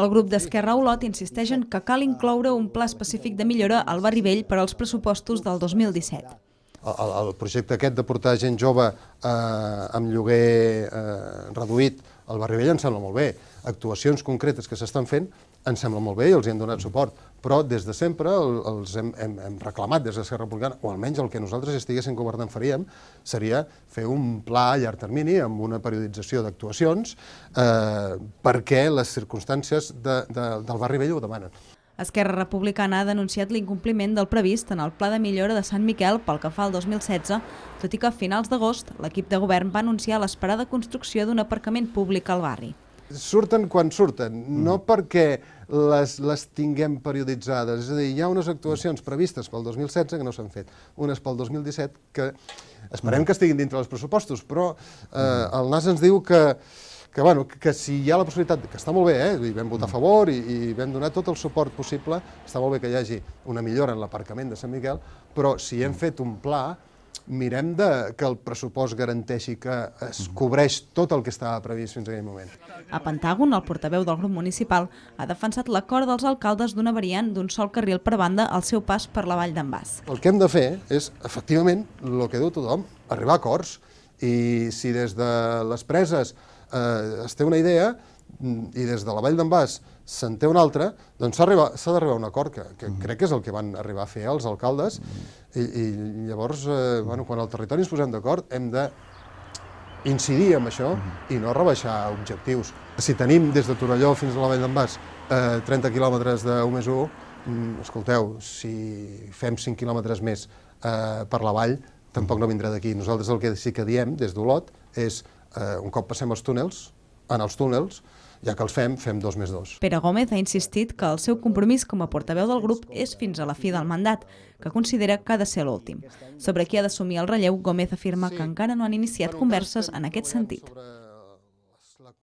El grup d'Esquerra Olot insisteix en que cal incloure un pla específic de millora al barri vell per als pressupostos del 2017. El, el projecte aquest de portar gent jove eh, amb lloguer eh, reduït al barri vell em sembla molt bé, actuacions concretes que s'estan fent ens sembla molt bé i els hi hem donat suport, però des de sempre els hem, hem, hem reclamat des d'Esquerra Republicana, o almenys el que nosaltres estiguéssim governant faríem, seria fer un pla a llarg termini amb una periodització d'actuacions eh, perquè les circumstàncies de, de, del barri vell ho demanen. Esquerra Republicana ha denunciat l'incompliment del previst en el Pla de Millora de Sant Miquel pel que fa al 2016, tot i que a finals d'agost l'equip de govern va anunciar l'esperada construcció d'un aparcament públic al barri surten quan surten, mm-hmm. no perquè les, les tinguem perioditzades. És a dir, hi ha unes actuacions previstes pel 2016 que no s'han fet, unes pel 2017 que esperem mm-hmm. que estiguin dintre dels pressupostos, però eh, mm-hmm. el NAS ens diu que que, bueno, que si hi ha la possibilitat, que està molt bé, eh? vam votar a favor i, i vam donar tot el suport possible, està molt bé que hi hagi una millora en l'aparcament de Sant Miquel, però si hem fet un pla, mirem de, que el pressupost garanteixi que es mhm. cobreix tot el que estava previst fins a aquell moment. A Pentàgon, el portaveu del grup municipal ha defensat l'acord dels alcaldes d'una variant d'un sol carril per banda al seu pas per la vall d'en Bas. El que hem de fer és, efectivament, el que diu tothom, arribar a acords. I si des de les preses eh, es té una idea, mm, i des de la Vall d'en Bas se'n té una altra, doncs s'ha d'arribar a un acord, que, que mhm. crec que és el que van arribar a fer els alcaldes, mm. I, i llavors, eh, bueno, quan al territori ens posem d'acord, hem de incidir en això i no rebaixar objectius. Si tenim des de Torelló fins a la Vall d'en Bas eh, 30 quilòmetres de 1 més 1, escolteu, si fem 5 quilòmetres més eh, per la vall, tampoc no vindrà d'aquí. Nosaltres el que sí que diem des d'Olot és, eh, un cop passem els túnels, en els túnels, ja que els fem, fem dos més dos. Pere Gómez ha insistit que el seu compromís com a portaveu del grup és fins a la fi del mandat, que considera que ha de ser l'últim. Sobre qui ha d'assumir el relleu, Gómez afirma que encara no han iniciat converses en aquest sentit.